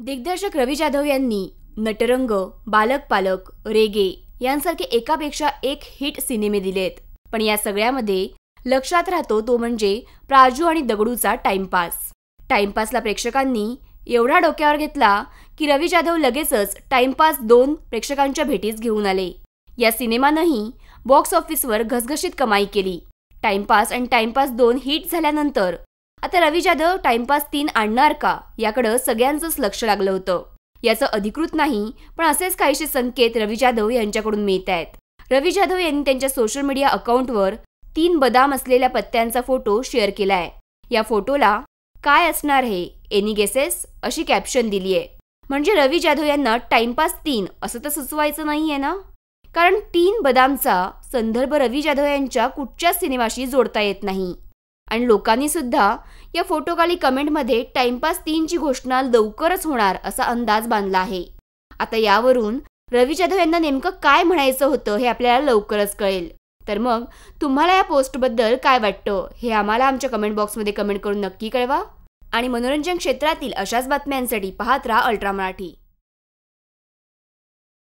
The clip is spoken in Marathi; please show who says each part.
Speaker 1: दिग्दर्शक रवी जाधव यांनी नटरंग बालक पालक रेगे यांसारखे एकापेक्षा एक हिट सिनेमे दिलेत पण या सगळ्यामध्ये लक्षात राहतो तो म्हणजे प्राजू आणि दगडूचा टाइमपास टाइमपासला प्रेक्षकांनी एवढा डोक्यावर घेतला की रवी जाधव लगेचच टाइमपास दोन प्रेक्षकांच्या भेटीस घेऊन आले या सिनेमानंही बॉक्स ऑफिसवर घसघशीत कमाई केली टाइमपास आणि टाइमपास दोन हिट झाल्यानंतर तर रवी जाधव टाइमपास तीन आणणार का याकडं सगळ्यांचंच लक्ष लागलं होतं याचं अधिकृत नाही पण असेच काहीसे संकेत रवी जाधव यांच्याकडून मिळत आहेत रवी जाधव यांनी त्यांच्या सोशल मीडिया अकाउंटवर तीन बदाम असलेल्या पत्त्यांचा फोटो शेअर केलाय या फोटोला काय असणार हे एनी गेसेस अशी कॅप्शन दिली म्हणजे रवी जाधव यांना टाइमपास तीन असं तर सुचवायचं नाहीये ना कारण तीन बदामचा संदर्भ रवी जाधव यांच्या कुठच्याच सिनेमाशी जोडता येत नाही आणि लोकांनी सुद्धा या फोटोखाली कमेंटमध्ये टाइमपास तीनची घोषणा लवकरच होणार असा अंदाज बांधला आहे आता यावरून रवी जाधव यांना नेमकं काय म्हणायचं होतं हे आपल्याला लवकरच कळेल तर मग तुम्हाला या पोस्टबद्दल काय वाटतं हे आम्हाला आमच्या कमेंट बॉक्समध्ये कमेंट करून नक्की कळवा आणि मनोरंजन क्षेत्रातील अशाच बातम्यांसाठी पाहत राहा अल्ट्रा मराठी